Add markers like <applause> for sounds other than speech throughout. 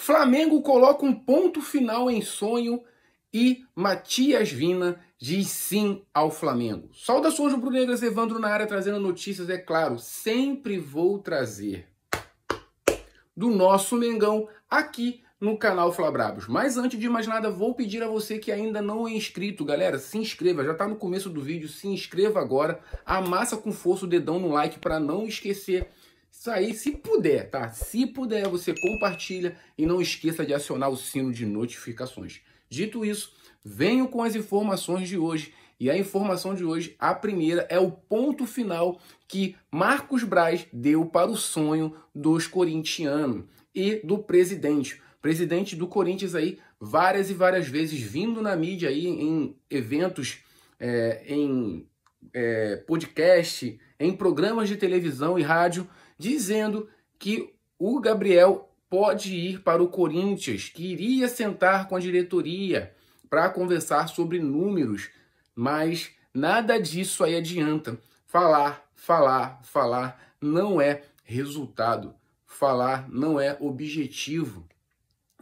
Flamengo coloca um ponto final em sonho e Matias Vina diz sim ao Flamengo. Saudações rubro-negras, Evandro na área trazendo notícias, é claro, sempre vou trazer do nosso Mengão aqui no canal Fla Mas antes de mais nada, vou pedir a você que ainda não é inscrito, galera, se inscreva, já está no começo do vídeo, se inscreva agora, amassa com força o dedão no like para não esquecer isso aí, se puder, tá? Se puder, você compartilha e não esqueça de acionar o sino de notificações. Dito isso, venho com as informações de hoje. E a informação de hoje, a primeira, é o ponto final que Marcos Braz deu para o sonho dos corintianos e do presidente. Presidente do Corinthians aí, várias e várias vezes vindo na mídia aí em eventos, é, em é, podcast, em programas de televisão e rádio, dizendo que o Gabriel pode ir para o Corinthians, que iria sentar com a diretoria para conversar sobre números, mas nada disso aí adianta. Falar, falar, falar não é resultado, falar não é objetivo.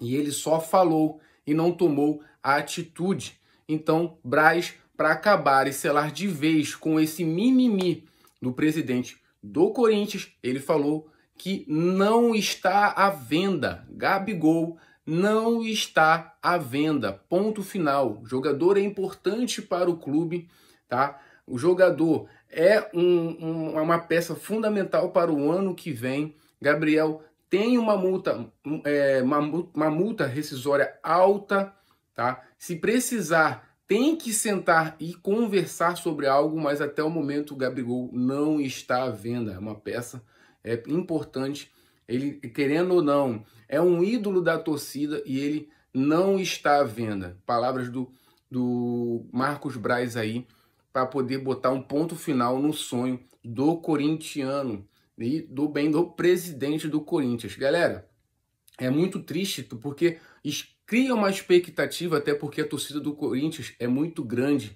E ele só falou e não tomou a atitude. Então, Braz, para acabar e selar de vez com esse mimimi do presidente do Corinthians, ele falou que não está à venda. Gabigol não está à venda. Ponto final. O jogador é importante para o clube, tá? O jogador é um, um, uma peça fundamental para o ano que vem. Gabriel tem uma multa, é, uma, uma multa rescisória alta, tá? Se precisar tem que sentar e conversar sobre algo, mas até o momento o Gabigol não está à venda. É uma peça é importante. Ele, querendo ou não, é um ídolo da torcida e ele não está à venda. Palavras do, do Marcos Braz aí, para poder botar um ponto final no sonho do corintiano e do bem do presidente do Corinthians. Galera, é muito triste porque cria uma expectativa, até porque a torcida do Corinthians é muito grande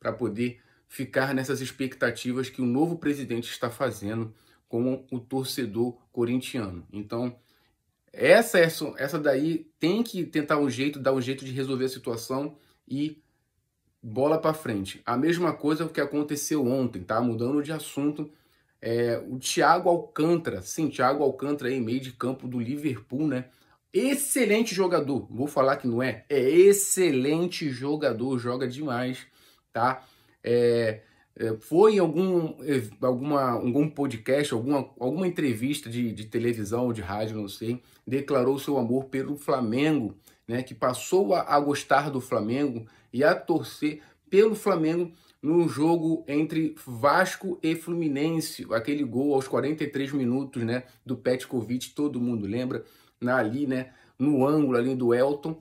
para poder ficar nessas expectativas que o novo presidente está fazendo com o torcedor corintiano. Então, essa, essa, é essa daí tem que tentar um jeito, dar um jeito de resolver a situação e bola para frente. A mesma coisa é que aconteceu ontem, tá? Mudando de assunto, é, o Thiago Alcântara, sim, Thiago Alcântara aí, é meio de campo do Liverpool, né? excelente jogador. Vou falar que não é, é excelente jogador, joga demais, tá? É, é foi em algum, é, alguma, algum podcast, alguma, alguma entrevista de, de televisão ou de rádio, não sei, declarou seu amor pelo Flamengo, né? Que passou a, a gostar do Flamengo e a torcer pelo Flamengo no jogo entre Vasco e Fluminense, aquele gol aos 43 minutos, né, do Petkovic, todo mundo lembra, na, ali, né, no ângulo ali do Elton.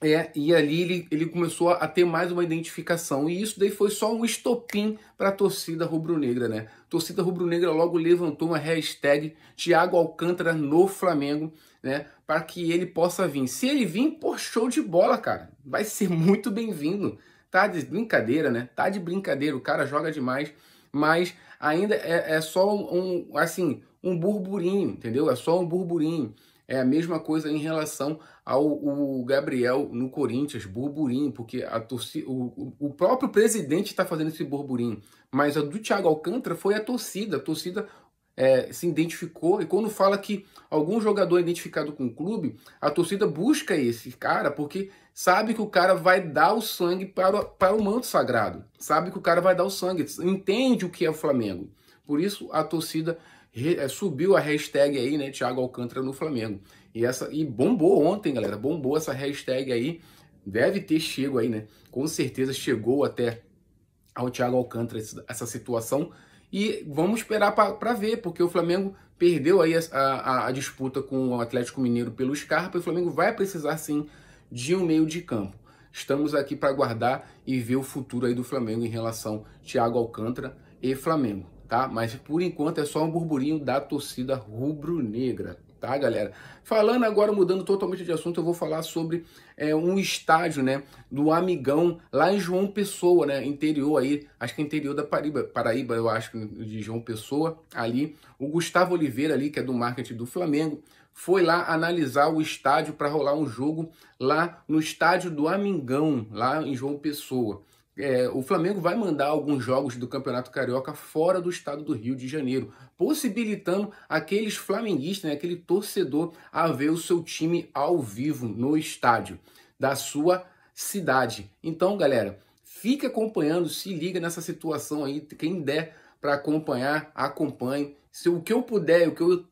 É, e ali ele, ele começou a ter mais uma identificação. E isso daí foi só um estopim para a torcida rubro-negra, né? torcida rubro-negra logo levantou uma hashtag Thiago Alcântara no Flamengo, né? Para que ele possa vir. Se ele vir, por show de bola, cara. Vai ser <laughs> muito bem-vindo, Tá de brincadeira, né? Tá de brincadeira, o cara joga demais, mas ainda é, é só um, assim, um burburinho, entendeu? É só um burburinho. É a mesma coisa em relação ao Gabriel no Corinthians, burburinho, porque a torcida, o, o próprio presidente está fazendo esse burburinho. Mas a do Thiago Alcântara foi a torcida. A torcida é, se identificou e quando fala que algum jogador é identificado com o clube, a torcida busca esse cara porque sabe que o cara vai dar o sangue para, o, para o manto sagrado, sabe que o cara vai dar o sangue, entende o que é o Flamengo. Por isso a torcida é, subiu a hashtag aí, né, Thiago Alcântara no Flamengo. E essa e bombou ontem, galera, bombou essa hashtag aí. Deve ter chego aí, né? Com certeza chegou até ao Thiago Alcântara essa situação e vamos esperar para ver, porque o Flamengo perdeu aí a, a, a, disputa com o Atlético Mineiro pelo Scarpa e o Flamengo vai precisar sim de um meio de campo. Estamos aqui para aguardar e ver o futuro aí do Flamengo em relação Thiago Alcântara e Flamengo, tá? Mas por enquanto é só um burburinho da torcida rubro-negra tá, galera? Falando agora, mudando totalmente de assunto, eu vou falar sobre é, um estádio, né, do Amigão lá em João Pessoa, né, interior aí, acho que é interior da Paraíba, Paraíba, eu acho, de João Pessoa, ali, o Gustavo Oliveira ali, que é do marketing do Flamengo, foi lá analisar o estádio para rolar um jogo lá no estádio do Amigão, lá em João Pessoa é, o Flamengo vai mandar alguns jogos do Campeonato Carioca fora do estado do Rio de Janeiro, possibilitando aqueles flamenguistas, né, aquele torcedor, a ver o seu time ao vivo no estádio da sua cidade. Então, galera, fique acompanhando, se liga nessa situação aí. Quem der para acompanhar, acompanhe. Se o que eu puder, o que eu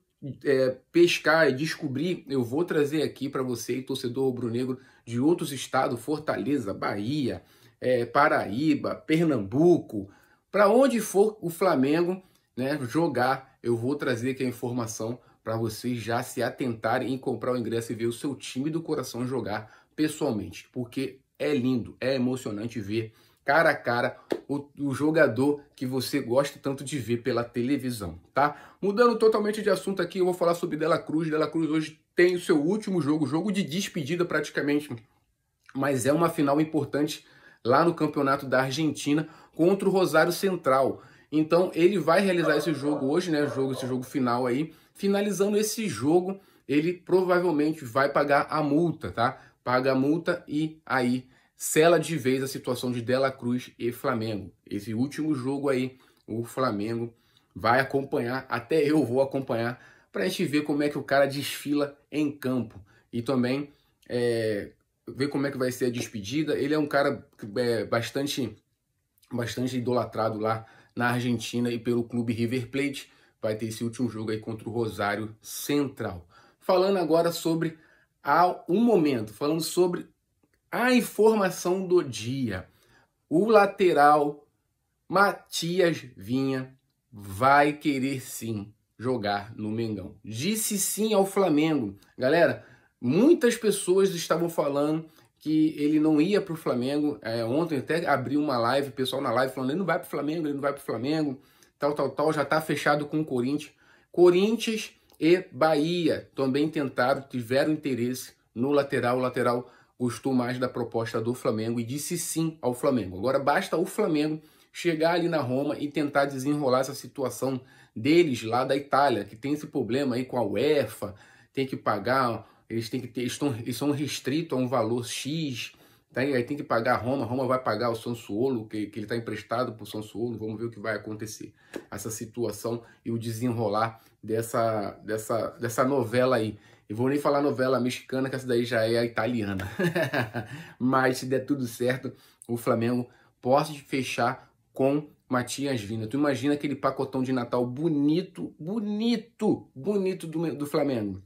é, pescar e descobrir, eu vou trazer aqui para você, torcedor rubro-negro de outros estados, Fortaleza, Bahia é, Paraíba, Pernambuco, para onde for o Flamengo né, jogar, eu vou trazer aqui a informação para vocês já se atentarem em comprar o ingresso e ver o seu time do coração jogar pessoalmente, porque é lindo, é emocionante ver cara a cara o, o, jogador que você gosta tanto de ver pela televisão, tá? Mudando totalmente de assunto aqui, eu vou falar sobre Dela Cruz. Dela Cruz hoje tem o seu último jogo, jogo de despedida praticamente, mas é uma final importante lá no Campeonato da Argentina contra o Rosário Central. Então ele vai realizar esse jogo hoje, né? Jogo, esse jogo final aí. Finalizando esse jogo, ele provavelmente vai pagar a multa, tá? Paga a multa e aí sela de vez a situação de Dela Cruz e Flamengo. Esse último jogo aí, o Flamengo vai acompanhar, até eu vou acompanhar, para a gente ver como é que o cara desfila em campo. E também é, ver como é que vai ser a despedida. Ele é um cara é, bastante, bastante idolatrado lá na Argentina e pelo clube River Plate. Vai ter esse último jogo aí contra o Rosário Central. Falando agora sobre a, um momento, falando sobre a informação do dia. O lateral Matias Vinha vai querer sim jogar no Mengão. Disse sim ao Flamengo. Galera, Muitas pessoas estavam falando que ele não ia para o Flamengo. É, ontem até abriu uma live, pessoal na live falando: ele não vai para o Flamengo, ele não vai para o Flamengo, tal, tal, tal. Já está fechado com o Corinthians. Corinthians e Bahia também tentaram, tiveram interesse no lateral. O lateral gostou mais da proposta do Flamengo e disse sim ao Flamengo. Agora basta o Flamengo chegar ali na Roma e tentar desenrolar essa situação deles lá da Itália, que tem esse problema aí com a UEFA, tem que pagar eles têm que ter, estão, eles são restritos a um valor X, tá? aí tem que pagar a Roma, Roma vai pagar o Sansuolo, que, que ele está emprestado para o Sansuolo, vamos ver o que vai acontecer. Essa situação e o desenrolar dessa, dessa, dessa novela aí. Eu vou nem falar novela mexicana, que essa daí já é a italiana. <laughs> Mas se der tudo certo, o Flamengo pode fechar com Matias Vina. Tu imagina aquele pacotão de Natal bonito, bonito, bonito do, do Flamengo.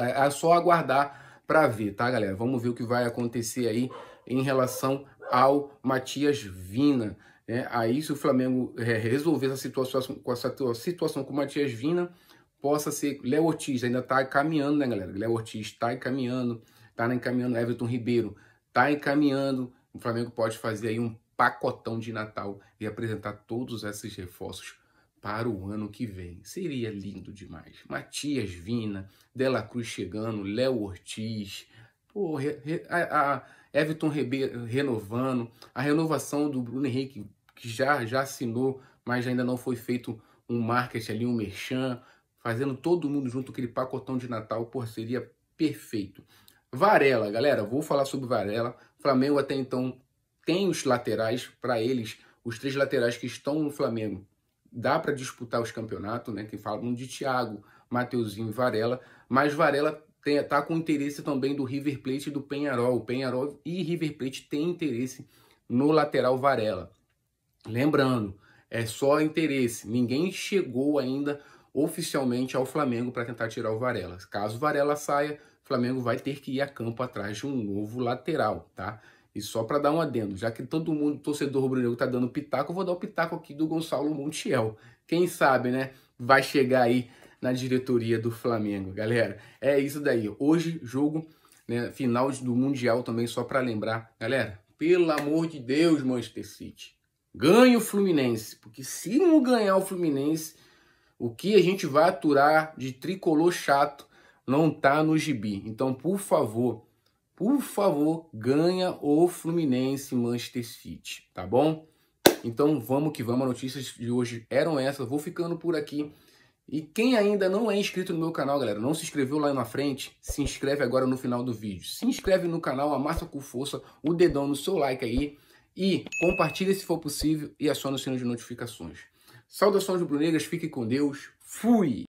É, é só aguardar para ver, tá, galera? Vamos ver o que vai acontecer aí em relação ao Matias Vina. Né? Aí, se o Flamengo é, resolver essa situação, com essa situação com o Matias Vina, possa ser. Léo Ortiz ainda está caminhando, né, galera? Léo Ortiz está encaminhando, está encaminhando. Everton Ribeiro está encaminhando. O Flamengo pode fazer aí um pacotão de Natal e apresentar todos esses reforços para o ano que vem. Seria lindo demais. Matias Vina, Dela Cruz chegando, Léo Ortiz, pô, a, a Everton rebe renovando, a renovação do Bruno Henrique, que já, já assinou, mas ainda não foi feito um marketing ali, um merchan, fazendo todo mundo junto aquele pacotão de Natal, pô, seria perfeito. Varela, galera, vou falar sobre Varela. Flamengo até então tem os laterais para eles, os três laterais que estão no Flamengo dá para disputar os campeonatos, né? Que falam de Thiago, Mateuzinho e Varela, mas Varela tem, tá com interesse também do River Plate e do Penharol. Penharol e River Plate têm interesse no lateral Varela. Lembrando, é só interesse. Ninguém chegou ainda oficialmente ao Flamengo para tentar tirar o Varela. Caso Varela saia, Flamengo vai ter que ir a campo atrás de um novo lateral, tá? E só para dar um adendo, já que todo mundo, torcedor rubro-negro, está dando pitaco, eu vou dar o pitaco aqui do Gonçalo Montiel. Quem sabe, né? Vai chegar aí na diretoria do Flamengo, galera. É isso daí. Hoje, jogo, né, final do Mundial também, só para lembrar. Galera, pelo amor de Deus, Manchester City. Ganhe o Fluminense, porque se não ganhar o Fluminense, o que a gente vai aturar de tricolor chato não tá no gibi. Então, por favor, por favor, ganha o Fluminense Manchester City, tá bom? Então vamos que vamos, As notícias de hoje eram essas, vou ficando por aqui. E quem ainda não é inscrito no meu canal, galera, não se inscreveu lá na frente, se inscreve agora no final do vídeo. Se inscreve no canal, amassa com força o dedão no seu like aí e compartilha se for possível e aciona o sino de notificações. Saudações do fique com Deus, fui!